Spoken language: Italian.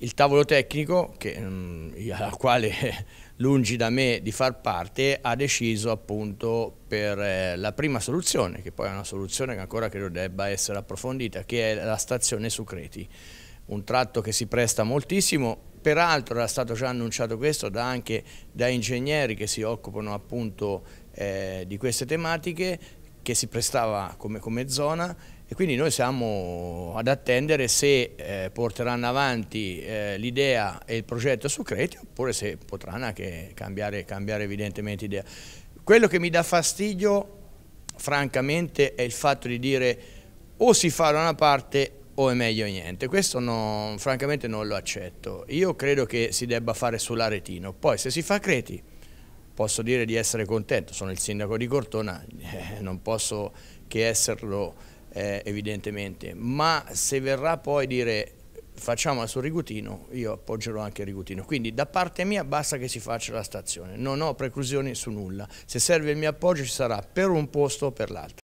Il tavolo tecnico, che, mh, mm, al quale eh, lungi da me di far parte, ha deciso appunto per eh, la prima soluzione, che poi è una soluzione che ancora credo debba essere approfondita, che è la stazione su Creti, un tratto che si presta moltissimo, peraltro era stato già annunciato questo da anche da ingegneri che si occupano appunto eh, di queste tematiche, che si prestava come, come zona e quindi noi siamo ad attendere se eh, porteranno avanti eh, l'idea e il progetto su Creti oppure se potranno anche cambiare, cambiare evidentemente idea. Quello che mi dà fastidio francamente è il fatto di dire o si fa da una parte o è meglio niente. Questo non, francamente non lo accetto. Io credo che si debba fare sull'aretino. Poi se si fa Creti posso dire di essere contento, sono il sindaco di Cortona, eh, non posso che esserlo eh, evidentemente, ma se verrà poi dire facciamola su Rigutino, io appoggerò anche il Rigutino. Quindi da parte mia basta che si faccia la stazione, non ho preclusioni su nulla. Se serve il mio appoggio ci sarà per un posto o per l'altro.